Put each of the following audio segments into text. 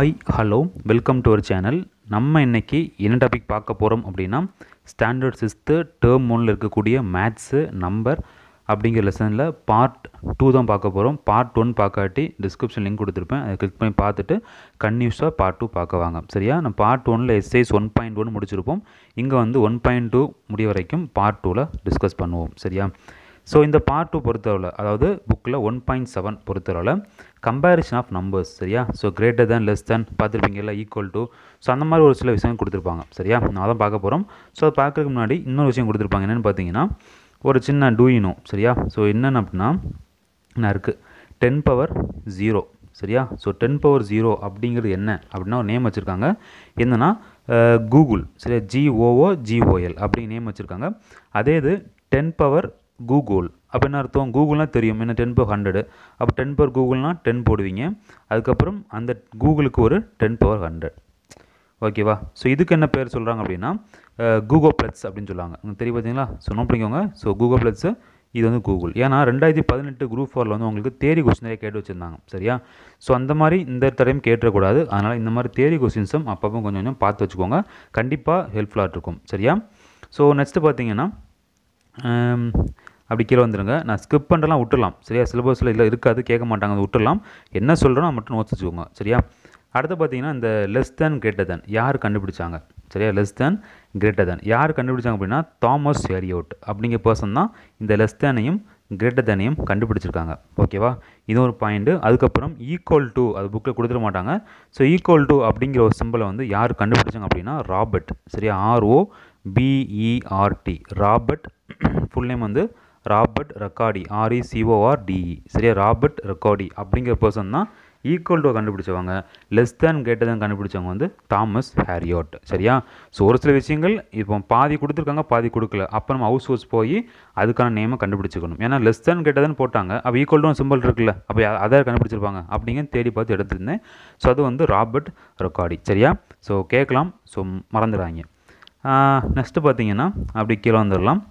Hi hello welcome to our channel நம்ம இன்றைக்கி என்ன டாபிக் பார்க்க போகிறோம் அப்படின்னா ஸ்டாண்டர்ட் சிக்ஸ்த்து டேர்ம் ஒனில் இருக்கக்கூடிய மேத்ஸு நம்பர் அப்படிங்கிற லெசனில் பார்ட் டூ தான் பார்க்க போகிறோம் பார்ட் ஒன் பார்க்காட்டி டிஸ்கிரிப்ஷன் லிங்க் கொடுத்துருப்பேன் அதை கிளிக் பண்ணி பார்த்துட்டு கன்யூஸாக பார்ட் டூ பார்க்க வாங்க சரியா நம்ம பார்ட் ஒனில் எஸ்ஐஸ் ஒன் பாயிண்ட் ஒன் முடிச்சிருப்போம் இங்கே வந்து ஒன் பாயிண்ட் டூ முடிய வரைக்கும் பார்ட் டூவில் டிஸ்கஸ் பண்ணுவோம் சரியா ஸோ இந்த பார்ட் டூ பொறுத்தளவில் அதாவது புக்கில் ஒன் பாயிண்ட் செவன் பொறுத்தளவில் கம்பேரிசன் ஆஃப் நம்பர்ஸ் சரியா so greater than less than எல்லாம் ஈக்குவல் டு ஸோ அந்த மாதிரி ஒரு சில விஷயம் கொடுத்துருப்பாங்க சரியா நான் தான் பார்க்க போகிறோம் ஸோ அதை பார்க்குறதுக்கு முன்னாடி இன்னொரு விஷயம் கொடுத்துருப்பாங்க என்னென்னு பார்த்தீங்கன்னா ஒரு சின்ன டூயினோ சரியா ஸோ என்னென்ன அப்படின்னா என்ன இருக்குது டென் பவர் ஜீரோ சரியா ஸோ டென் பவர் ஜீரோ அப்படிங்கிறது என்ன அப்படின்னா ஒரு நேம் வச்சுருக்காங்க என்னென்னா கூகுள் சரியா ஜிஓஓ ஜிஓஎல் அப்படிங்கிற நேம் வச்சுருக்காங்க அதே இது டென் பவர் கூகுள் அப்போ என்ன அர்த்தம் கூகுள்னால் தெரியும் என்ன டென் பவர் ஹண்ட்ரடு அப்போ டென் பவர் கூகுள்னால் டென் போடுவீங்க அதுக்கப்புறம் அந்த கூகுளுக்கு ஒரு டென் பவர் ஹண்ட்ரட் ஓகேவா ஸோ இதுக்கு என்ன பேர் சொல்கிறாங்க அப்படின்னா கூகோ ப்ளஸ் அப்படின்னு சொல்லுவாங்க உங்களுக்கு தெரியும் பார்த்தீங்களா so note so googolplex இது வந்து கூகுள் ஏன்னா ரெண்டாயிரத்தி பதினெட்டு குரூப் ஃபோரில் வந்து உங்களுக்கு தேரி கொஸ்டின் நிறைய கேட்டு வச்சுருந்தாங்க சரியா ஸோ அந்த மாதிரி இந்த தடையும் கேட்டுறக்கூடாது அதனால் இந்த மாதிரி தேரி கொஸ்டின்ஸும் அப்பப்போ கொஞ்சம் கொஞ்சம் பார்த்து வச்சுக்கோங்க கண்டிப்பாக ஹெல்ப்ஃபுல்லாக இருக்கும் சரியா ஸோ நெக்ஸ்ட்டு பார்த்தீங்கன்னா அப்படி கீழே வந்துடுங்க நான் ஸ்கிப் பண்ணுறலாம் விட்டுலாம் சரியா சிலபஸில் இல்லை இருக்காது கேட்க மாட்டாங்க அதை விட்டுலாம் என்ன சொல்கிறோம் மட்டும் நோட்ஸ் வச்சுக்கோங்க சரியா அடுத்து பார்த்தீங்கன்னா இந்த லெஸ் தேன் கிரேட்டர் தேன் யார் கண்டுபிடிச்சாங்க சரியா லெஸ் தேன் கிரேட்டர் தேன் யார் கண்டுபிடிச்சாங்க அப்படின்னா தாமஸ் ஹேரியவுட் அப்படிங்கிற பர்சன் தான் இந்த லெஸ் தேனையும் கிரேட்டர் தேனையும் கண்டுபிடிச்சிருக்காங்க ஓகேவா இது ஒரு பாயிண்ட்டு அதுக்கப்புறம் ஈக்குவல் டு அது புக்கில் கொடுத்துட மாட்டாங்க ஸோ ஈக்குவல் டு அப்படிங்கிற ஒரு சிம்பிளை வந்து யார் கண்டுபிடிச்சாங்க அப்படின்னா ராபர்ட் சரியா ஆர்ஓ பிஇஆர்டி ராபர்ட் ஃபுல் நேம் வந்து ராபர்ட் ரெக்கார்டி ஆர்இசிஓஆர்டிஇ e e. சரியா ராபர்ட் ரெக்கார்டி அப்படிங்கிற பர்சன் தான் equal to கண்டுபிடிச்சவங்க less than cater தான் கண்டுபிடிச்சவங்க வந்து தாமஸ் ஹேரியோட் சரியா ஸோ ஒரு சில விஷயங்கள் இப்போ பாதி கொடுத்துருக்காங்க பாதி கொடுக்கல அப்போ நம்ம ஹவுஸ் ஹோஸ் போய் அதுக்கான நேமை கண்டுபிடிச்சிக்கணும் ஏன்னா லெஸ் தேன் கேட்டர் தான் போட்டாங்க அப்போ ஈக்குவல் டு சிம்பிள் இருக்குல்ல அப்போ அதை கண்டுபிடிச்சிருப்பாங்க அப்படிங்கன்னு தேடி பார்த்து எடுத்துருந்தேன் ஸோ அது வந்து ராபர்ட் ரெக்கார்டி சரியா ஸோ கேட்கலாம் ஸோ மறந்துடுறாங்க நெக்ஸ்ட்டு பார்த்தீங்கன்னா அப்படி கீழே வந்துடலாம்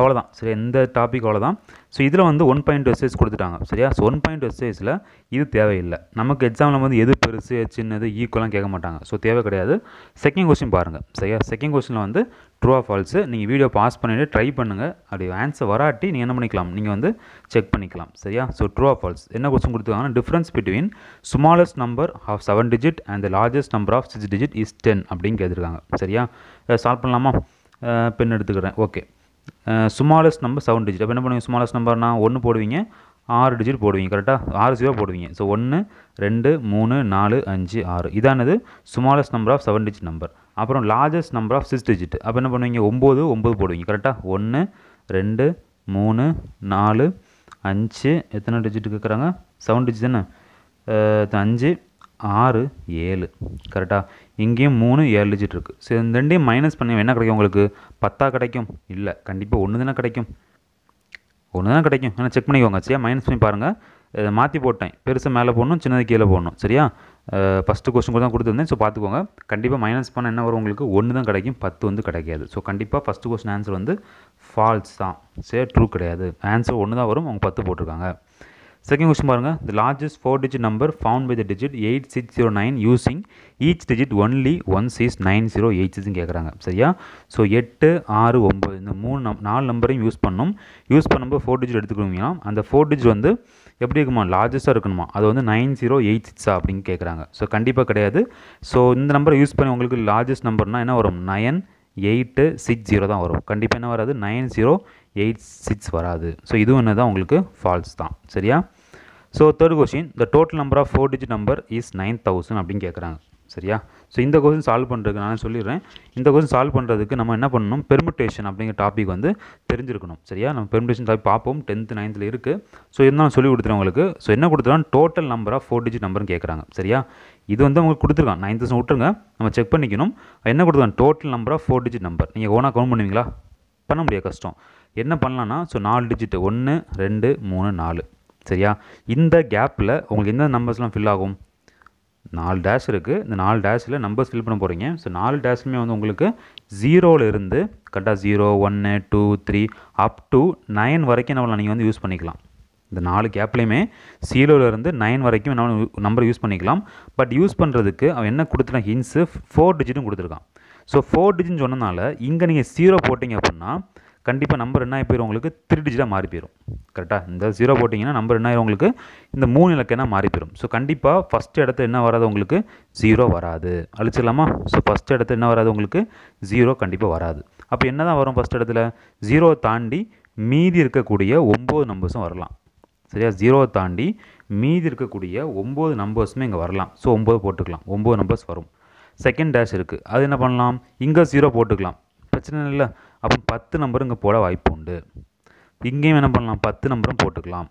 அவ்வளோதான் சரி எந்த டாபிக் அவ்வளோதான் ஸோ இதில் வந்து ஒன் பாயிண்ட் எஸ்ஐஸ் கொடுத்துட்டாங்க சரியா ஸோ ஒன் பாயிண்ட் எஸ்ஐஸில் இது தேவையில்லை நமக்கு எக்ஸாமில் வந்து எது பெருசு சின்னது ஈக்குவலாம் கேட்க மாட்டாங்க ஸோ தேவை கிடையாது செகண்ட் கொஸ்டின் பாருங்கள் சரியா செகண்ட் கொஸ்டினில் வந்து ட்ரூ ஆஃப் ஃபால்ஸு நீங்கள் வீடியோ பாஸ் பண்ணிவிட்டு ட்ரை பண்ணுங்கள் அப்படி ஆன்சர் வராட்டி நீங்கள் என்ன பண்ணிக்கலாம் நீங்கள் வந்து செக் பண்ணிக்கலாம் சரியா ஸோ ட்ரூ ஆஃப் ஃபால்ஸ் என்ன கொஸ்டின் கொடுத்துருக்காங்கன்னா difference between smallest number of seven digit and the largest number of six digit is ten அப்படின்னு கேட்டிருக்காங்க சரியா சால்வ் பண்ணலாமா பென் எடுத்துக்கிறேன் okay smallest number seven digit அப்போ என்ன பண்ணுவீங்க சுமாலஸ்ட் நம்பர்னா ஒன்று போடுவீங்க ஆறு டிஜிட் போடுவீங்க கரெக்டாக ஆறு ஜீரோ போடுவீங்க ஸோ ஒன்று ரெண்டு மூணு நாலு அஞ்சு ஆறு இதானது smallest number of seven digit number அப்புறம் largest number of six digit அப்போ என்ன பண்ணுவீங்க ஒம்பது ஒம்பது போடுவீங்க கரெக்டாக ஒன்று ரெண்டு மூணு நாலு அஞ்சு எத்தனை டிஜிட் கேட்குறாங்க செவன் டிஜிட் தானே அஞ்சு ஆறு ஏழு கரெக்டாக இங்கேயும் மூணு ஏழு லிஜிட் இருக்குது சரி இந்த ரெண்டையும் மைனஸ் பண்ணி என்ன கிடைக்கும் உங்களுக்கு பத்தா கிடைக்கும் இல்லை கண்டிப்பாக ஒன்று தானே கிடைக்கும் ஒன்று தானே கிடைக்கும் ஏன்னா செக் பண்ணிக்கோங்க சரியா மைனஸ் பண்ணி பாருங்கள் இதை மாற்றி போட்டேன் பெருசாக மேலே போடணும் சின்னது கீழே போடணும் சரியா ஃபஸ்ட்டு கொஸ்டின் கூட தான் கொடுத்துருந்தேன் ஸோ பார்த்துக்கோங்க கண்டிப்பாக மைனஸ் பண்ண என்ன வரும் உங்களுக்கு ஒன்று தான் கிடைக்கும் பத்து வந்து கிடைக்காது ஸோ கண்டிப்பாக ஃபஸ்ட்டு கொஸ்டின் ஆன்சர் வந்து ஃபால்ஸ் தான் சரி ட்ரூ கிடையாது ஆன்சர் ஒன்று தான் வரும் அவங்க பத்து போட்டிருக்காங்க செகண்ட் கொஸ்டின் பாருங்கள் the largest four digit number found by the digit eight six zero nine using each digit only one six nine zero eight six கேட்குறாங்க சரியா ஸோ எட்டு ஆறு ஒம்பது இந்த மூணு நம் நாலு நம்பரையும் யூஸ் பண்ணணும் யூஸ் பண்ணும்போது ஃபோர் டிஜிட் எடுத்துக்கிறோம்னா அந்த ஃபோர் டிஜிட் வந்து எப்படி இருக்குமா லார்ஜஸ்ட்டாக இருக்கணுமா அது வந்து நைன் ஜீரோ எயிட் சிக்ஸா அப்படின்னு கேட்குறாங்க ஸோ கண்டிப்பாக கிடையாது ஸோ இந்த நம்பரை யூஸ் பண்ணி உங்களுக்கு லார்ஜஸ்ட் நம்பர்னால் என்ன வரும் நயன் எயிட்டு சிக்ஸ் ஜீரோ தான் வரும் கண்டிப்பாக என்ன வராது நைன் ஜீரோ எயிட் சிக்ஸ் வராது ஸோ இதுவும் ஒன்று தான் உங்களுக்கு ஃபால்ஸ் தான் சரியா so third question the total number of four digit number is nine thousand அப்படின்னு கேட்குறாங்க சரியா ஸோ இந்த கொஸ்டின் சால்வ் பண்ணுறதுக்கு நான் சொல்லிடுறேன் இந்த கொஸ்டின் சால்வ் பண்ணுறதுக்கு நம்ம என்ன பண்ணணும் பெர்முட்டேஷன் அப்படிங்கிற டாபிக் வந்து தெரிஞ்சிருக்கணும் சரியா நம்ம பெர்முட்டேஷன் டாபிக் பார்ப்போம் டென்த்து நைன்த்தில் இருக்குது ஸோ இருந்தாலும் சொல்லி கொடுத்துருவேன் உங்களுக்கு ஸோ என்ன கொடுத்துருவோம் டோட்டல் ஆஃப் ஃபோர் டிஜிட் நம்பர்னு கேட்குறாங்க சரியா இது வந்து உங்களுக்கு கொடுத்துருக்கான் நைன் தௌசண்ட் விட்டுருங்க நம்ம செக் பண்ணிக்கணும் என்ன கொடுத்துருக்கான் டோட்டல் நம்பராக ஃபோர் டிஜிட் நம்பர் நீங்கள் ஓனாக கவுண்ட் பண்ணுவீங்களா பண்ண முடியாது கஷ்டம் என்ன பண்ணலான்னா ஸோ நாலு டிஜிட் ஒன்று ரெண்டு மூணு நாலு சரியா இந்த கேப்பில் உங்களுக்கு எந்த நம்பர்ஸ்லாம் ஃபில் ஆகும் நாலு டேஷ் இருக்குது இந்த நாலு டேஷில் நம்பர்ஸ் ஃபில் பண்ண போகிறீங்க ஸோ நாலு டேஷ்லுமே வந்து உங்களுக்கு ஜீரோவிலிருந்து கரெக்டாக ஜீரோ ஒன்று two three up to nine வரைக்கும் நம்மளை நீங்கள் வந்து யூஸ் பண்ணிக்கலாம் இந்த நாலு கேப்லேயுமே இருந்து நைன் வரைக்கும் நம்ம நம்பர் யூஸ் பண்ணிக்கலாம் பட் யூஸ் பண்ணுறதுக்கு அவன் என்ன கொடுத்துட்டான் ஹின்ஸு ஃபோர் டிஜிட்டும் கொடுத்துருக்கான் ஸோ ஃபோர் டிஜிட்னு சொன்னனால இங்கே நீங்கள் ஜீரோ போட்டிங்க அப்படின்னா கண்டிப்பாக நம்பர் என்ன போயிடும் உங்களுக்கு த்ரீ டிஜிட்டாக மாறி போயிடும் கரெக்டாக இந்த ஜீரோ போட்டிங்கன்னா நம்பர் என்ன ஆயிரும் உங்களுக்கு இந்த மூணு இலக்கணா மாறி போயிடும் ஸோ கண்டிப்பாக ஃபஸ்ட் இடத்துல என்ன வராது உங்களுக்கு ஜீரோ வராது அழிச்சிடலாமா ஸோ ஃபஸ்ட் இடத்துல என்ன வராது உங்களுக்கு ஜீரோ கண்டிப்பாக வராது அப்போ என்ன தான் வரும் ஃபஸ்ட் இடத்துல ஜீரோ தாண்டி மீதி இருக்கக்கூடிய ஒம்பது நம்பர்ஸும் வரலாம் சரியா ஜீரோவை தாண்டி மீதி இருக்கக்கூடிய ஒம்பது நம்பர்ஸுமே இங்கே வரலாம் ஸோ ஒம்பது போட்டுக்கலாம் ஒம்பது நம்பர்ஸ் வரும் செகண்ட் டேஷ் இருக்குது அது என்ன பண்ணலாம் இங்கே ஜீரோ போட்டுக்கலாம் பிரச்சனை இல்லை அப்போ பத்து நம்பரும் இங்கே போட வாய்ப்பு உண்டு இங்கேயும் என்ன பண்ணலாம் பத்து நம்பரும் போட்டுக்கலாம்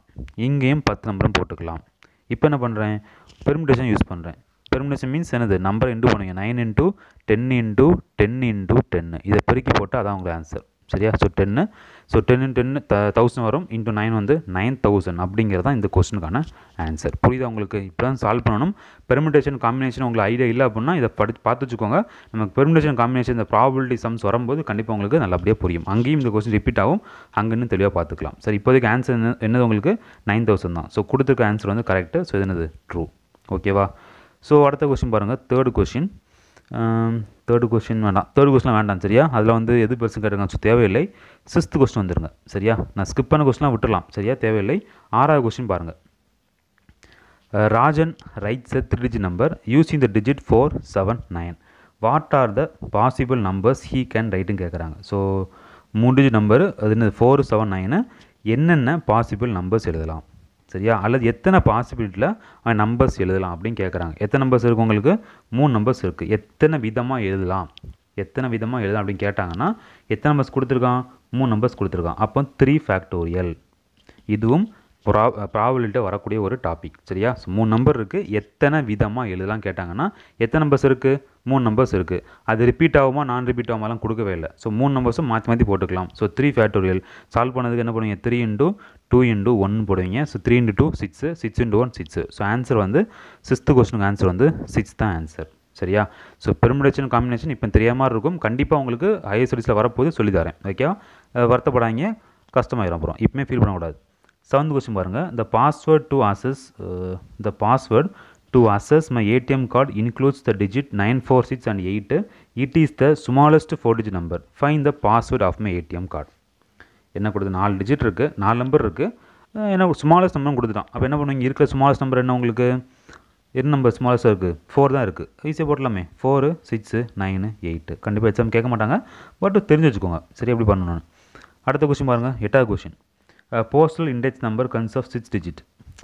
இங்கேயும் பத்து நம்பரும் போட்டுக்கலாம் இப்போ என்ன பண்ணுறேன் பெர்மிடேஷன் யூஸ் பண்ணுறேன் பெர்மிடேஷன் மீன்ஸ் என்னது நம்பரை இன்டூ பண்ணுங்கள் nine into ten into ten into ten இதை பெருக்கி போட்டால் அதான் உங்களுக்கு ஆன்சர் சரியா so ten so ten ten the thousand வரும் இன்ட்டு நைன் வந்து நைன் தௌசண்ட் அப்படிங்கிறது தான் இந்த கொஸ்டினுக்கான ஆன்சர் புரியுதா உங்களுக்கு இப்போ தான் சால்வ் பண்ணணும் பெர்மிடேஷன் காம்பினேஷன் உங்களுக்கு ஐடியா இல்லை அப்படின்னா இதை படி பார்த்து வச்சுக்கோங்க நமக்கு பெர்மிடேஷன் காம்பினேஷன் இந்த ப்ராபிலிட்டி சம்ஸ் வரும்போது கண்டிப்பாக உங்களுக்கு நல்லபடியாக புரியும் அங்கேயும் இந்த கொஸ்டின் ரிப்பீட் ஆகும் அங்கேன்னு தெளிவாக பார்த்துக்கலாம் சரி இப்போதைக்கு ஆன்சர் என்ன என்னது உங்களுக்கு நைன் தௌசண்ட் தான் ஸோ கொடுத்துருக்க ஆன்சர் வந்து கரெக்டு ஸோ இது என்னது ட்ரூ ஓகேவா ஸோ அடுத்த கொஸ்டின் பாருங்கள் தேர்ட் கொஸ்டின் தேர்ட் கொஸ்டின் வேண்டாம் தேர்ட் கொஸ்டின் வேண்டாம் சரியா அதில் வந்து எது பெருசு கேட்டுருங்க தேவையில்லை சிக்ஸ்த் கொஸ்டின் வந்துருங்க சரியா நான் ஸ்கிப் பண்ண கொஸ்டின்லாம் விட்டுலாம் சரியா தேவையில்லை ஆறாவது கொஸ்டின் பாருங்கள் Rajan writes a three digit number using the digit four seven nine what are the possible numbers he can ரைட்டுன்னு கேட்குறாங்க ஸோ மூணு டிஜிட் நம்பரு அது என்ன ஃபோர் செவன் நைனு என்னென்ன பாசிபிள் நம்பர்ஸ் எழுதலாம் சரியா அல்லது எத்தனை பாசிபிலிட்டியில் அவன் நம்பர்ஸ் எழுதலாம் அப்படின்னு கேட்குறாங்க எத்தனை நம்பர்ஸ் இருக்குது உங்களுக்கு மூணு நம்பர்ஸ் இருக்குது எத்தனை விதமாக எழுதலாம் எத்தனை விதமாக எழுதலாம் அப்படின்னு கேட்டாங்கன்னா எத்தனை நம்பர்ஸ் கொடுத்துருக்கான் மூணு நம்பர்ஸ் கொடுத்துருக்கான் அப்போ த்ரீ ஃபேக்டோரியல் இதுவும் ப்ரா ப்ராபிலிட்டியாக வரக்கூடிய ஒரு டாபிக் சரியா மூணு நம்பர் இருக்குது எத்தனை விதமாக எழுதலாம் கேட்டாங்கன்னா எத்தனை நம்பர்ஸ் இருக்குது மூணு நம்பர்ஸ் இருக்குது அது ரிப்பீட் ஆகுமா நான் ரிப்பீட் ஆகுமாலாம் கொடுக்கவே இல்லை ஸோ மூணு நம்பர்ஸும் மாற்றி மாற்றி போட்டுக்கலாம் ஸோ த்ரீ ஃபேக்டோரியல் சால்வ் பண்ணதுக்கு என்ன பண்ணுவீங்க three into two into one போடுவீங்க so three into two six six into one six so answer வந்து சிக்ஸ்த்து கொஸ்டினுக்கு ஆன்சர் வந்து சிக்ஸ் தான் ஆன்சர் சரியா ஸோ பெருமுடிச்சன் காம்பினேஷன் இப்போ தெரியாமல் இருக்கும் கண்டிப்பாக உங்களுக்கு ஹையர் ஸ்டடிஸில் வரப்போது சொல்லி தரேன் ஓகேவா வருத்தப்படாங்க கஷ்டமாயிரும் அப்புறம் இப்போமே ஃபீல் பண்ணக்கூடாது செவன்த் கொஸ்டின் பாருங்கள் இந்த பாஸ்வேர்ட் டு ஆசஸ் இந்த password to access my ATM card includes the digit nine four six and eight it is the smallest four digit number find the password of my ATM card என்ன கொடுத்து நாலு digit இருக்குது நாலு number இருக்குது என்ன smallest நம்பரும் கொடுத்துட்டான் அப்போ என்ன பண்ணுவீங்க இருக்கிற ஸ்மாலஸ்ட் நம்பர் என்ன உங்களுக்கு என்ன நம்பர் ஸ்மாலஸ்ட்டாக இருக்குது ஃபோர் தான் இருக்குது ஈஸியாக போட்டலாமே ஃபோரு சிக்ஸு நைனு எயிட்டு கண்டிப்பாக எக்ஸாம் கேட்க மாட்டாங்க பட் தெரிஞ்சு வச்சுக்கோங்க சரி எப்படி பண்ணணும் அடுத்த கொஷின் பாருங்கள் எட்டாவது question postal index number consists of six digit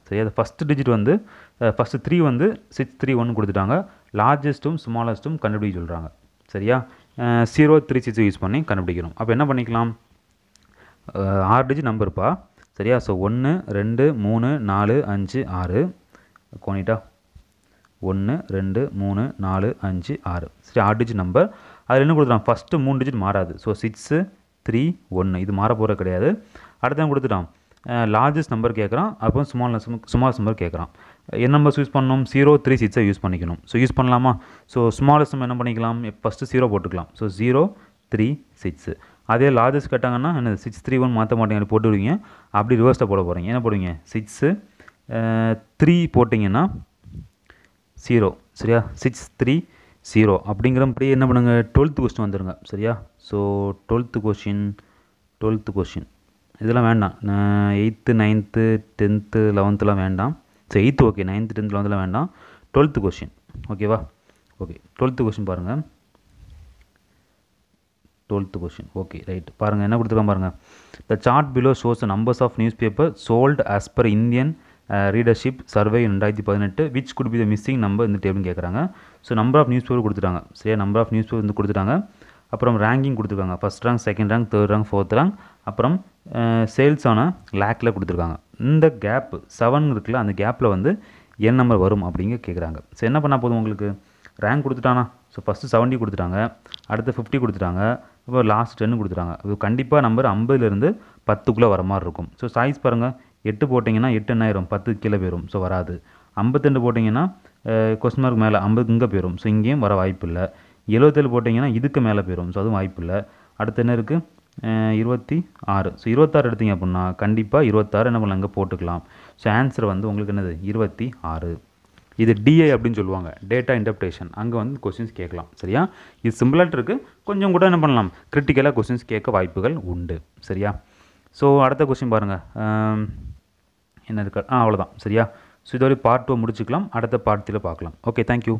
சரி அது ஃபஸ்ட்டு டிஜிட் வந்து ஃபஸ்ட்டு த்ரீ வந்து சிக்ஸ் த்ரீ ஒன்று கொடுத்துட்டாங்க லார்ஜஸ்ட்டும் ஸ்மாலஸ்ட்டும் கண்டுபிடிக்க சொல்கிறாங்க சரியா ஜீரோ த்ரீ சிக்ஸ் யூஸ் பண்ணி கண்டுபிடிக்கிறோம் அப்போ என்ன பண்ணிக்கலாம் ஆறு டிஜிட் நம்பர்ப்பா சரியா ஸோ ஒன்று ரெண்டு மூணு நாலு அஞ்சு ஆறு கோனிட்டா ஒன்று ரெண்டு மூணு நாலு அஞ்சு ஆறு சரி ஆறு டிஜிட் நம்பர் அதில் என்ன கொடுத்துட்டான் ஃபஸ்ட்டு மூணு டிஜிட் மாறாது ஸோ சிக்ஸு த்ரீ ஒன்று இது மாற போகிற கிடையாது அடுத்தவன் கொடுத்துட்டான் லார்ஜஸ்ட் நம்பர் கேட்குறான் அப்புறம் ஸ்மால் சுமார் நம்பர் கேட்குறான் என்ன நம்பர்ஸ் யூஸ் பண்ணணும் ஜீரோ த்ரீ சிக்ஸை யூஸ் பண்ணிக்கணும் ஸோ யூஸ் பண்ணலாமா ஸோ ஸ்மாலஸ்ட் நம்ம என்ன பண்ணிக்கலாம் ஃபஸ்ட்டு ஜீரோ போட்டுக்கலாம் ஸோ ஜீரோ த்ரீ சிக்ஸு அதே லார்ஜஸ்ட் கட்டாங்கன்னா என்ன சிக்ஸ் த்ரீ ஒன் மாற்ற மாட்டீங்க போட்டுவிடுவீங்க அப்படி ரிவர்ஸ்ட்டை போட போகிறீங்க என்ன போடுவீங்க சிக்ஸு த்ரீ போட்டிங்கன்னா ஜீரோ சரியா சிக்ஸ் த்ரீ ஜீரோ அப்படிங்கிறபடி என்ன பண்ணுங்கள் டுவெல்த்து கொஸ்டின் வந்துடுங்க சரியா so twelfth question twelfth question இதெல்லாம் வேண்டாம் எயித்து நைன்த்து டென்த்து லெவன்த்துலாம் வேண்டாம் so eighth okay ninth tenth லெவன்த்துலாம் வேண்டாம் டுவெல்த்து கொஷின் ஓகேவா ஓகே டுவெல்த்து கொஷின் பாருங்கள் டுவெல்த் கொஷின் ஓகே ரைட் பாருங்கள் என்ன கொடுத்துருக்கான் பாருங்கள் the chart below shows numbers of newspaper sold as per Indian readership survey ரெண்டாயிரத்தி பதினெட்டு which could be the missing number இந்த டேபிள்னு கேட்குறாங்க so number of newspaper கொடுத்துட்டாங்க சரியா நம்பர் ஆஃப் நியூஸ் பேப்பர் வந்து கொடுத்துட்டாங்க அப்புறம் ரேங்கிங் கொடுத்துருக்காங்க first rank second rank third rank fourth rank அப்புறம் சேல்ஸ் uh, ஆன லேக்கில் கொடுத்துருக்காங்க இந்த கேப் செவன் இருக்குல்ல அந்த கேப்பில் வந்து என் நம்பர் வரும் அப்படிங்க கேட்குறாங்க ஸோ என்ன பண்ணால் போதும் உங்களுக்கு ரேங்க் கொடுத்துட்டானா ஸோ ஃபஸ்ட்டு செவன்ட்டி கொடுத்துட்டாங்க அடுத்து ஃபிஃப்டி கொடுத்துட்டாங்க இப்போ லாஸ்ட் டென்னு கொடுத்துட்டாங்க இப்போ கண்டிப்பாக நம்பர் ஐம்பதுலேருந்து பத்துக்குள்ளே வர மாதிரி இருக்கும் ஸோ சைஸ் பாருங்கள் எட்டு போட்டிங்கன்னா எட்டு என்ன ஆயிரும் பத்து கீழே போயிடும் ஸோ வராது ஐம்பத்தெண்டு போட்டிங்கன்னா கொஸ்ட் மார்க் மேலே ஐம்பது இங்கே போயிடும் ஸோ இங்கேயும் வர வாய்ப்பு இல்லை எழுபத்தேழு போட்டிங்கன்னா இதுக்கு மேலே போயிடும் ஸோ அதுவும் வாய்ப்பு இல்லை அடுத்து என்ன இருக்குது இருபத்தி ஆறு ஸோ இருபத்தாறு எடுத்தீங்க அப்படின்னா கண்டிப்பாக இருபத்தாறு என்ன பண்ணலாம் இங்கே போட்டுக்கலாம் ஸோ ஆன்சர் வந்து உங்களுக்கு என்னது இருபத்தி ஆறு இது டிஐ அப்படின்னு சொல்லுவாங்க டேட்டா இன்டர்பிரேஷன் அங்கே வந்து கொஸ்டின்ஸ் கேட்கலாம் சரியா இது சிம்பிளாக இருக்குது கொஞ்சம் கூட என்ன பண்ணலாம் கிரிட்டிக்கலாக கொஸ்டின்ஸ் கேட்க வாய்ப்புகள் உண்டு சரியா ஸோ அடுத்த கொஸ்டின் பாருங்கள் என்ன இருக்கு ஆ அவ்வளோதான் சரியா ஸோ இதோடய பார்ட் டூ முடிச்சுக்கலாம் அடுத்த பார்ட்டியில் பார்க்கலாம் ஓகே தேங்க்யூ